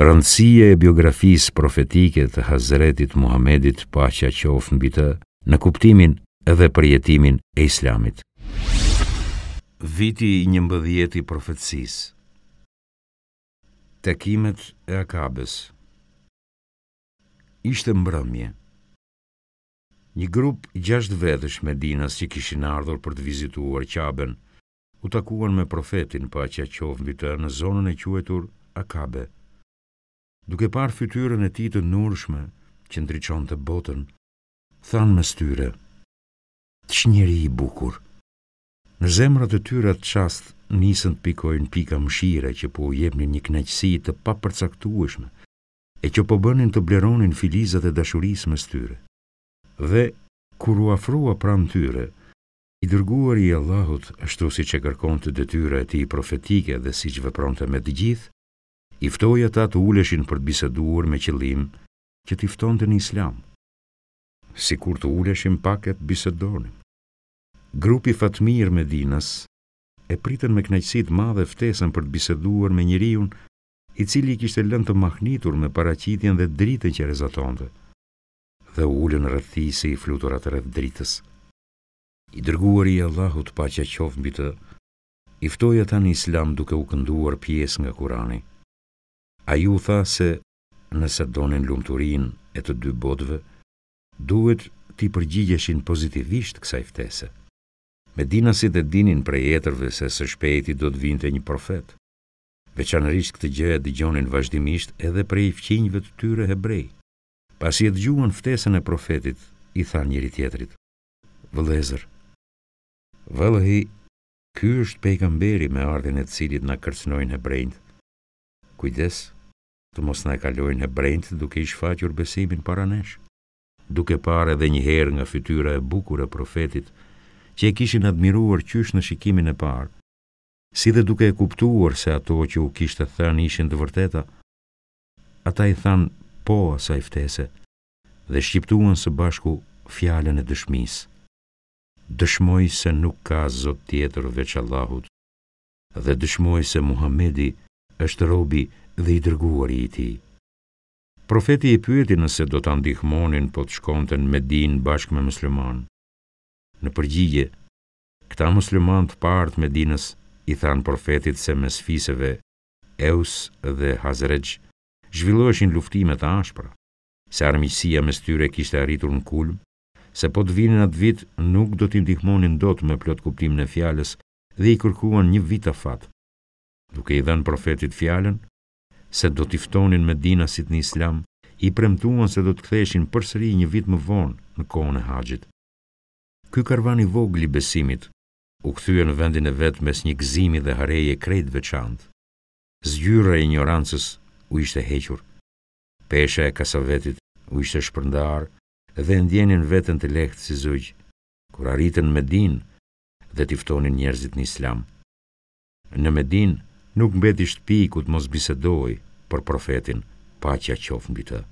Rëndësia e biografisë profetike të Hazretit Muhamedit pa që mbi të në bitë në kuptimin edhe përjetimin e islamit. Viti një mbëdhjeti profetsis Tekimet e akabes Ishte mbrëmje Një grup gjashtë vetësh me dinas që kishin ardhur për të vizituar qaben, u takuan me profetin pa që a qofë në bitë në zonën e quetur akabe. Akabe duke par fytyrën e ti të nërshme që ndryqon të botën, thanë më styre, të shënjëri i bukur. Në zemrat e tyre qast nisën të pikojnë pika mshire që po jepnin një knaqësi të papërcaktueshme e që po bënin të bleronin filizat e dashurisë më styre. Dhe, kur u afrua pranë tyre, i dërguar i Allahut, ashtu si që kërkon të detyre e ti profetike dhe si që vëpronte me të gjithë, i ftoi ata të uleshin për të biseduar me qëllim që t'i të në islam. Sikur të uleshin pak e të Grupi Fatmir me Dinas e pritën me knajqësit të madhe ftesën për të biseduar me njeriu i cili i kishte lënë të mahnitur me paraqitjen dhe dritën që rezatonte. Dhe u ulën i fluturat rëth rreth dritës. I dërguari i Allahut paqja qof mbi të. I ftoi ata në islam duke u kënduar pjesë nga Kurani. A ju tha se nëse donin lumëturin e të dy botëve, duhet t'i përgjigjeshin pozitivisht kësa Me dina si të dinin për jetërve se së shpejti do të vinte një profet. Veçanërisht këtë gjë e dëgjonin vazhdimisht edhe për i fqinjve të tyre hebrej. Pas i e ftesën e profetit, i tha njëri tjetrit. Vëlezër, vëllëhi, ky është pejkamberi me ardhin e cilit në kërcënojnë hebrejnët. Kujdes, të mos në e kalojnë e brendë duke i shfaqur besimin para nesh, duke pare dhe njëherë nga fytyra e bukur e profetit, që e kishin admiruar qysh në shikimin e parë, si dhe duke e kuptuar se ato që u kishtë të thënë ishin të vërteta, ata i thanë po asaj ftese dhe shqiptuan së bashku fjallën e dëshmis. Dëshmoj se nuk ka zot tjetër veç Allahut dhe dëshmoj se Muhamedi është robi nështë dhe i dërguari i tij. Profeti i pyeti nëse do ta ndihmonin po të shkonten me din bashkë me musliman. Në përgjigje, këta musliman të parë të Medinës i than profetit se me sfiseve Eus dhe Hazreq zhvilloheshin luftime të ashpra, se armiqësia mes tyre kishte arritur në kulm, se po të vinin atë vit nuk do t'i ndihmonin dot me plot kuptimin e fjalës dhe i kërkuan një vit afat. Duke i dhënë profetit fjalën, se do t'i ftonin me dinasit në islam, i premtuan se do të ktheshin përsëri një vit më vonë në kohën e haxhit. Ky karvan i vogël besimit u kthye në vendin e vet mes një gëzimi dhe hareje krejt veçantë. Zgjyra e ignorancës u ishte hequr. Pesha e kasavetit u ishte shpërndar dhe ndjenin veten të lehtë si zog kur arritën në Medinë dhe tiftonin njerëzit në Islam. Në Medinë nuk mbeti shtëpi ku të mos bisedoj për profetin, paqja qof mbi të.